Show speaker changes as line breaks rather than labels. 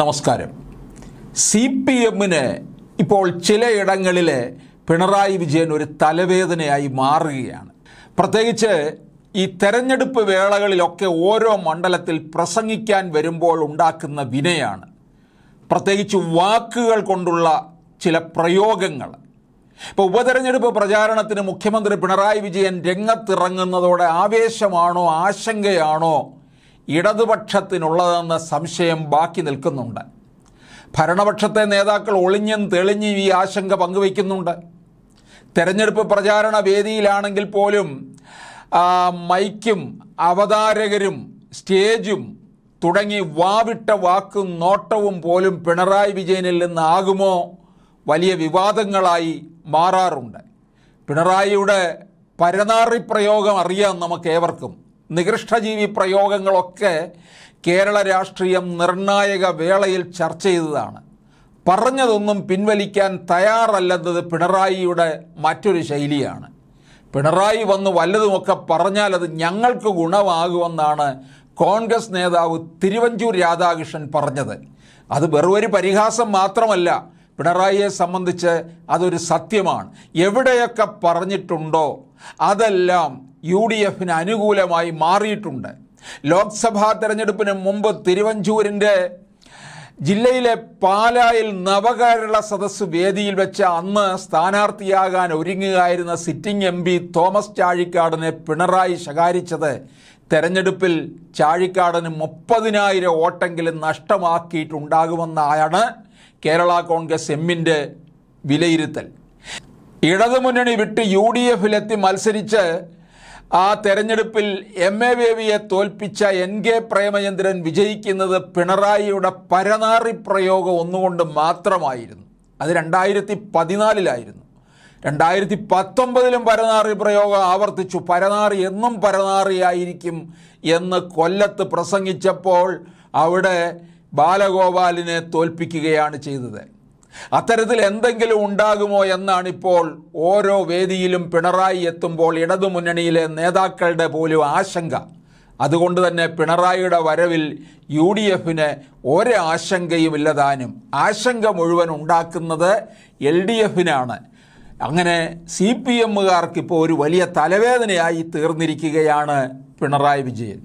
നമസ്കാരം C P എമ്മിന് ഇപ്പോൾ ചിലയിടങ്ങളിൽ പിണറായി വിജയൻ ഒരു തലവേദനയായി മാറുകയാണ് പ്രത്യേകിച്ച് ഈ തെരഞ്ഞെടുപ്പ് വേളകളിലൊക്കെ ഓരോ മണ്ഡലത്തിൽ പ്രസംഗിക്കാൻ വരുമ്പോൾ ഉണ്ടാക്കുന്ന വിനയാണ് പ്രത്യേകിച്ച് വാക്കുകൾ കൊണ്ടുള്ള ചില പ്രയോഗങ്ങൾ ഇപ്പോൾ ഉപതെരഞ്ഞെടുപ്പ് പ്രചാരണത്തിന് മുഖ്യമന്ത്രി പിണറായി വിജയൻ രംഗത്തിറങ്ങുന്നതോടെ ആവേശമാണോ ആശങ്കയാണോ ഇടതുപക്ഷത്തിനുള്ളതെന്ന സംശയം ബാക്കി നിൽക്കുന്നുണ്ട് ഭരണപക്ഷത്തെ നേതാക്കൾ ഒളിഞ്ഞും തെളിഞ്ഞും ഈ ആശങ്ക പങ്കുവയ്ക്കുന്നുണ്ട് തെരഞ്ഞെടുപ്പ് പ്രചാരണ വേദിയിലാണെങ്കിൽ പോലും മൈക്കും അവതാരകരും സ്റ്റേജും തുടങ്ങി വാവിട്ട വാക്കും നോട്ടവും പോലും പിണറായി വിജയനിൽ നിന്നാകുമോ വലിയ വിവാദങ്ങളായി മാറാറുണ്ട് പിണറായിയുടെ പരനാറി പ്രയോഗം അറിയാം ഏവർക്കും നികൃഷ്ടജീവി പ്രയോഗങ്ങളൊക്കെ കേരള രാഷ്ട്രീയം നിർണായക വേളയിൽ ചർച്ച ചെയ്തതാണ് പറഞ്ഞതൊന്നും പിൻവലിക്കാൻ തയ്യാറല്ലെന്നത് പിണറായിയുടെ മറ്റൊരു ശൈലിയാണ് പിണറായി വന്ന് വല്ലതുമൊക്കെ പറഞ്ഞാൽ അത് ഞങ്ങൾക്ക് ഗുണമാകുമെന്നാണ് കോൺഗ്രസ് നേതാവ് തിരുവഞ്ചൂർ രാധാകൃഷ്ണൻ പറഞ്ഞത് അത് വെറുതെ പരിഹാസം മാത്രമല്ല പിണറായിയെ സംബന്ധിച്ച് അതൊരു സത്യമാണ് എവിടെയൊക്കെ പറഞ്ഞിട്ടുണ്ടോ അതെല്ലാം യു ഡി എഫിന് അനുകൂലമായി മാറിയിട്ടുണ്ട് ലോക്സഭാ തെരഞ്ഞെടുപ്പിന് മുമ്പ് തിരുവഞ്ചൂരിൻ്റെ ജില്ലയിലെ പാലായിൽ നവകേരള സദസ്സ് വേദിയിൽ വെച്ച് അന്ന് സ്ഥാനാർത്ഥിയാകാൻ ഒരുങ്ങുകയായിരുന്ന സിറ്റിംഗ് എം പി തോമസ് ചാഴിക്കാടിനെ പിണറായി ശകാരിച്ചത് തെരഞ്ഞെടുപ്പിൽ ചാഴിക്കാടന് മുപ്പതിനായിരം വോട്ടെങ്കിലും നഷ്ടമാക്കിയിട്ടുണ്ടാകുമെന്നായാണ് കേരള കോൺഗ്രസ് എമ്മിൻ്റെ വിലയിരുത്തൽ ഇടതുമുന്നണി വിട്ട് യു ഡി എഫിലെത്തി മത്സരിച്ച് ആ തെരഞ്ഞെടുപ്പിൽ എം എ ബേബിയെ തോൽപ്പിച്ച എൻ കെ പ്രേമചന്ദ്രൻ വിജയിക്കുന്നത് പിണറായിയുടെ പരനാറി പ്രയോഗം ഒന്നുകൊണ്ട് മാത്രമായിരുന്നു അത് രണ്ടായിരത്തി പതിനാലിലായിരുന്നു രണ്ടായിരത്തി പത്തൊമ്പതിലും പരനാറി പ്രയോഗം ആവർത്തിച്ചു പരനാറി എന്നും പരനാറിയായിരിക്കും എന്ന് കൊല്ലത്ത് പ്രസംഗിച്ചപ്പോൾ അവിടെ ബാലഗോപാലിനെ തോൽപ്പിക്കുകയാണ് ചെയ്തത് അത്തരത്തിൽ എന്തെങ്കിലും ഉണ്ടാകുമോ എന്നാണിപ്പോൾ ഓരോ വേദിയിലും പിണറായി എത്തുമ്പോൾ ഇടതുമുന്നണിയിലെ നേതാക്കളുടെ പോലും ആശങ്ക അതുകൊണ്ട് തന്നെ പിണറായിയുടെ വരവിൽ യു ഡി എഫിന് ഒരാശങ്കയുമില്ലതാനും ആശങ്ക മുഴുവൻ ഉണ്ടാക്കുന്നത് എൽ ഡി എഫിനാണ് അങ്ങനെ സി പി എമ്മുകാർക്കിപ്പോൾ ഒരു വലിയ തലവേദനയായി തീർന്നിരിക്കുകയാണ് പിണറായി വിജയൻ